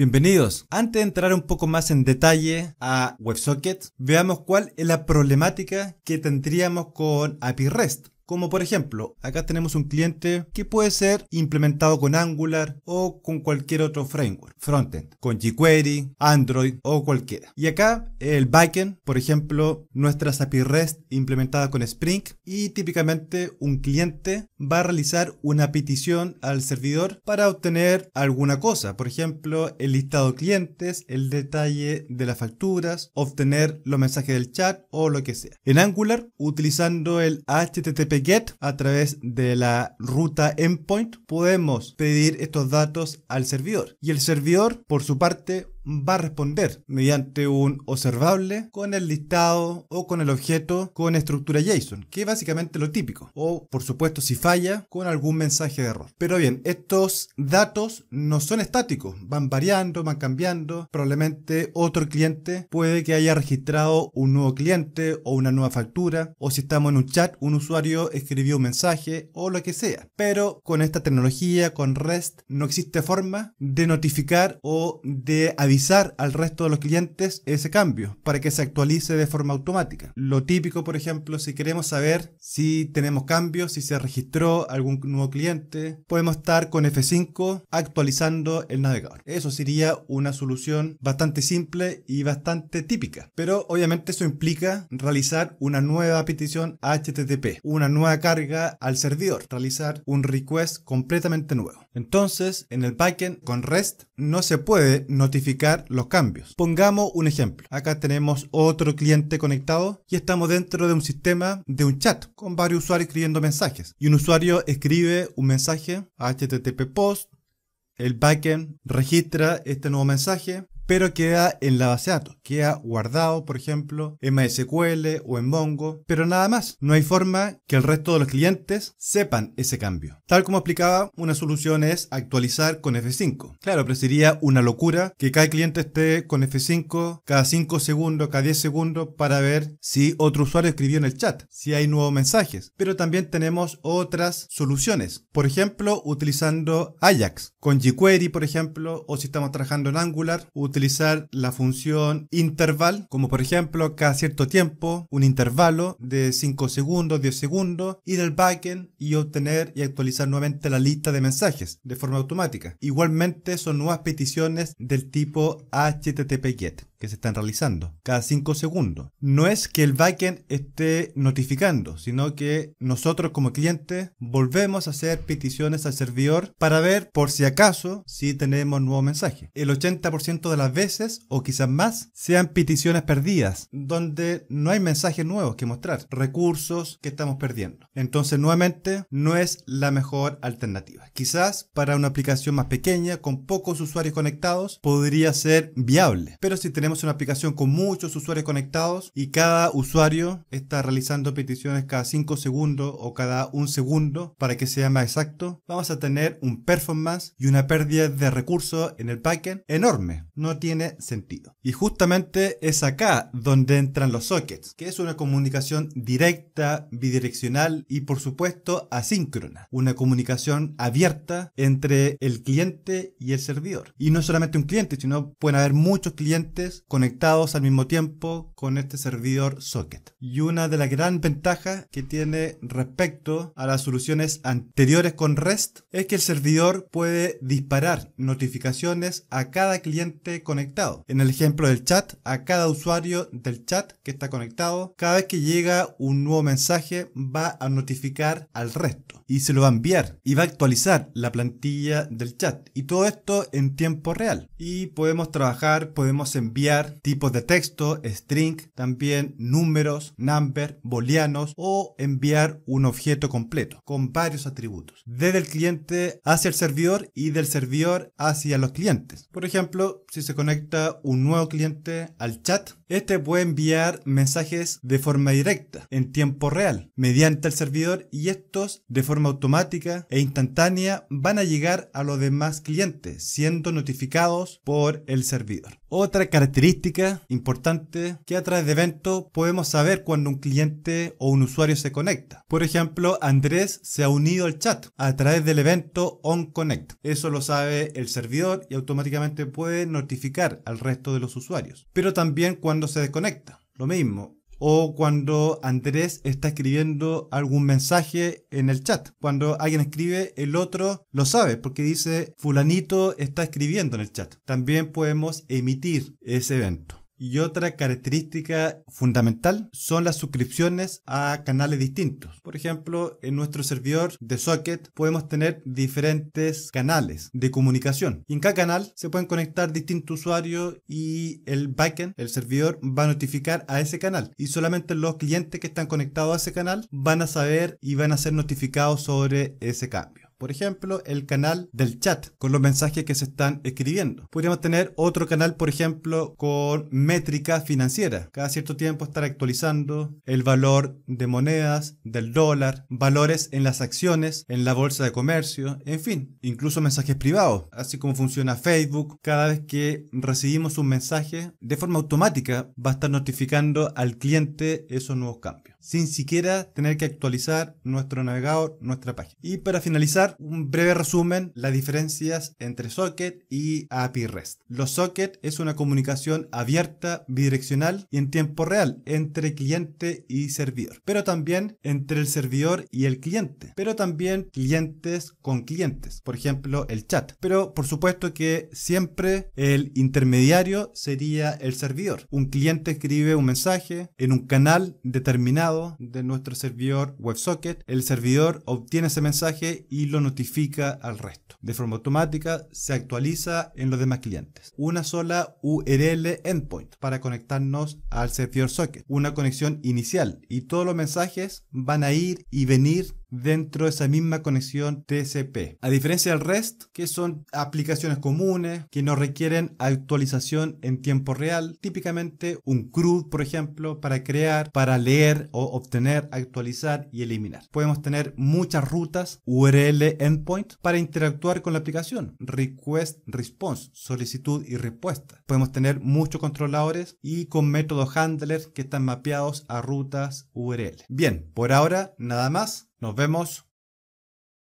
Bienvenidos. Antes de entrar un poco más en detalle a WebSocket, veamos cuál es la problemática que tendríamos con API REST. Como por ejemplo, acá tenemos un cliente que puede ser implementado con Angular o con cualquier otro framework, frontend, con jQuery, Android o cualquiera. Y acá el backend, por ejemplo, nuestra API REST implementada con Spring y típicamente un cliente va a realizar una petición al servidor para obtener alguna cosa, por ejemplo, el listado de clientes, el detalle de las facturas, obtener los mensajes del chat o lo que sea. En Angular, utilizando el HTTP GET a través de la ruta endpoint podemos pedir estos datos al servidor. Y el servidor, por su parte, va a responder mediante un observable con el listado o con el objeto con estructura JSON, que es básicamente lo típico. O, por supuesto, si falla, con algún mensaje de error. Pero bien, estos datos no son estáticos, van variando, van cambiando. Probablemente otro cliente puede que haya registrado un nuevo cliente o una nueva factura, o si estamos en un chat, un usuario escribió un mensaje o lo que sea. Pero con esta tecnología, con REST, no existe forma de notificar o de avisar al resto de los clientes ese cambio para que se actualice de forma automática. Lo típico, por ejemplo, si queremos saber si tenemos cambios, si se registró algún nuevo cliente, podemos estar con F5 actualizando el navegador. Eso sería una solución bastante simple y bastante típica. Pero obviamente eso implica realizar una nueva petición HTTP, una nueva carga al servidor, realizar un request completamente nuevo. Entonces, en el backend con REST no se puede notificar los cambios. Pongamos un ejemplo. Acá tenemos otro cliente conectado y estamos dentro de un sistema de un chat con varios usuarios escribiendo mensajes. Y un usuario escribe un mensaje a HTTP post, el backend registra este nuevo mensaje, pero queda en la base de datos, queda guardado, por ejemplo, en MySQL o en Mongo, pero nada más. No hay forma que el resto de los clientes sepan ese cambio. Tal como explicaba, una solución es actualizar con F5. Claro, pero sería una locura que cada cliente esté con F5 cada 5 segundos, cada 10 segundos para ver si otro usuario escribió en el chat, si hay nuevos mensajes. Pero también tenemos otras soluciones. Por ejemplo, utilizando Ajax con jQuery, por ejemplo, o si estamos trabajando en Angular, utilizando utilizar la función interval, como por ejemplo cada cierto tiempo, un intervalo de 5 segundos, 10 segundos, ir al backend y obtener y actualizar nuevamente la lista de mensajes de forma automática. Igualmente son nuevas peticiones del tipo HTTP GET que se están realizando cada cinco segundos. No es que el backend esté notificando, sino que nosotros como clientes volvemos a hacer peticiones al servidor para ver por si acaso si tenemos nuevo mensaje. El 80% de las veces o quizás más sean peticiones perdidas, donde no hay mensajes nuevos que mostrar, recursos que estamos perdiendo. Entonces nuevamente no es la mejor alternativa. Quizás para una aplicación más pequeña con pocos usuarios conectados podría ser viable, pero si tenemos una aplicación con muchos usuarios conectados y cada usuario está realizando peticiones cada 5 segundos o cada un segundo para que sea más exacto, vamos a tener un performance y una pérdida de recursos en el backend enorme. No tiene sentido. Y justamente es acá donde entran los sockets, que es una comunicación directa, bidireccional y por supuesto asíncrona. Una comunicación abierta entre el cliente y el servidor. Y no solamente un cliente, sino pueden haber muchos clientes conectados al mismo tiempo con este servidor socket. Y una de las grandes ventajas que tiene respecto a las soluciones anteriores con REST es que el servidor puede disparar notificaciones a cada cliente conectado. En el ejemplo del chat, a cada usuario del chat que está conectado, cada vez que llega un nuevo mensaje va a notificar al resto y se lo va a enviar y va a actualizar la plantilla del chat y todo esto en tiempo real. Y podemos trabajar, podemos enviar tipos de texto, string, también números, number, booleanos o enviar un objeto completo con varios atributos. Desde el cliente hacia el servidor y del servidor hacia los clientes. Por ejemplo, si se conecta un nuevo cliente al chat, este puede enviar mensajes de forma directa, en tiempo real, mediante el servidor y estos de forma automática e instantánea van a llegar a los demás clientes, siendo notificados por el servidor. Otra característica importante que a través de eventos podemos saber cuando un cliente o un usuario se conecta. Por ejemplo, Andrés se ha unido al chat a través del evento OnConnect. Eso lo sabe el servidor y automáticamente puede notificar al resto de los usuarios. Pero también cuando se desconecta, lo mismo. O cuando Andrés está escribiendo algún mensaje en el chat. Cuando alguien escribe, el otro lo sabe porque dice fulanito está escribiendo en el chat. También podemos emitir ese evento. Y otra característica fundamental son las suscripciones a canales distintos. Por ejemplo, en nuestro servidor de Socket podemos tener diferentes canales de comunicación. en cada canal se pueden conectar distintos usuarios y el backend, el servidor, va a notificar a ese canal. Y solamente los clientes que están conectados a ese canal van a saber y van a ser notificados sobre ese cambio. Por ejemplo, el canal del chat con los mensajes que se están escribiendo. Podríamos tener otro canal, por ejemplo, con métrica financiera. Cada cierto tiempo estar actualizando el valor de monedas, del dólar, valores en las acciones, en la bolsa de comercio, en fin, incluso mensajes privados, así como funciona Facebook. Cada vez que recibimos un mensaje, de forma automática va a estar notificando al cliente esos nuevos cambios sin siquiera tener que actualizar nuestro navegador, nuestra página. Y para finalizar, un breve resumen, las diferencias entre Socket y API REST. Los Socket es una comunicación abierta, bidireccional y en tiempo real entre cliente y servidor, pero también entre el servidor y el cliente, pero también clientes con clientes, por ejemplo el chat. Pero por supuesto que siempre el intermediario sería el servidor. Un cliente escribe un mensaje en un canal determinado de nuestro servidor WebSocket, el servidor obtiene ese mensaje y lo notifica al resto. De forma automática se actualiza en los demás clientes. Una sola URL endpoint para conectarnos al servidor socket. Una conexión inicial y todos los mensajes van a ir y venir dentro de esa misma conexión TCP. A diferencia del REST, que son aplicaciones comunes que no requieren actualización en tiempo real, típicamente un CRUD, por ejemplo, para crear, para leer o obtener, actualizar y eliminar. Podemos tener muchas rutas URL endpoint para interactuar con la aplicación, request response, solicitud y respuesta. Podemos tener muchos controladores y con métodos handlers que están mapeados a rutas URL. Bien, por ahora nada más. Nos vemos.